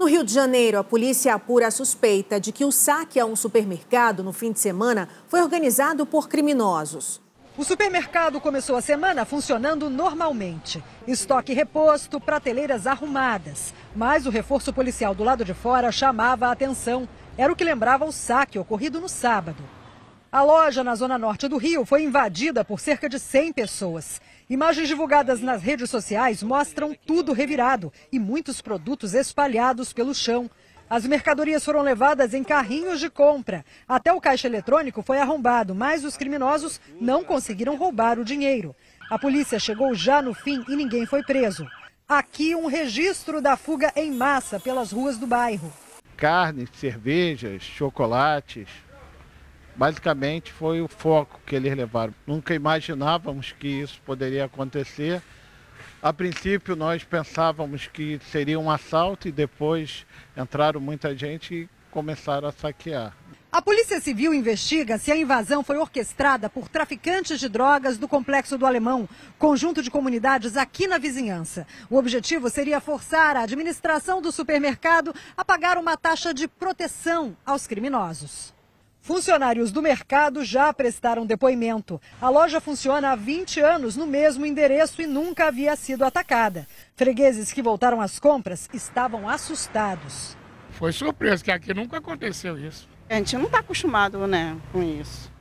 No Rio de Janeiro, a polícia apura a suspeita de que o saque a um supermercado no fim de semana foi organizado por criminosos. O supermercado começou a semana funcionando normalmente. Estoque reposto, prateleiras arrumadas. Mas o reforço policial do lado de fora chamava a atenção. Era o que lembrava o saque ocorrido no sábado. A loja na zona norte do Rio foi invadida por cerca de 100 pessoas. Imagens divulgadas nas redes sociais mostram tudo revirado e muitos produtos espalhados pelo chão. As mercadorias foram levadas em carrinhos de compra. Até o caixa eletrônico foi arrombado, mas os criminosos não conseguiram roubar o dinheiro. A polícia chegou já no fim e ninguém foi preso. Aqui um registro da fuga em massa pelas ruas do bairro. Carne, cervejas, chocolates, Basicamente foi o foco que eles levaram. Nunca imaginávamos que isso poderia acontecer. A princípio nós pensávamos que seria um assalto e depois entraram muita gente e começaram a saquear. A Polícia Civil investiga se a invasão foi orquestrada por traficantes de drogas do Complexo do Alemão, conjunto de comunidades aqui na vizinhança. O objetivo seria forçar a administração do supermercado a pagar uma taxa de proteção aos criminosos. Funcionários do mercado já prestaram depoimento. A loja funciona há 20 anos no mesmo endereço e nunca havia sido atacada. Fregueses que voltaram às compras estavam assustados. Foi surpresa que aqui nunca aconteceu isso. A gente não está acostumado né, com isso.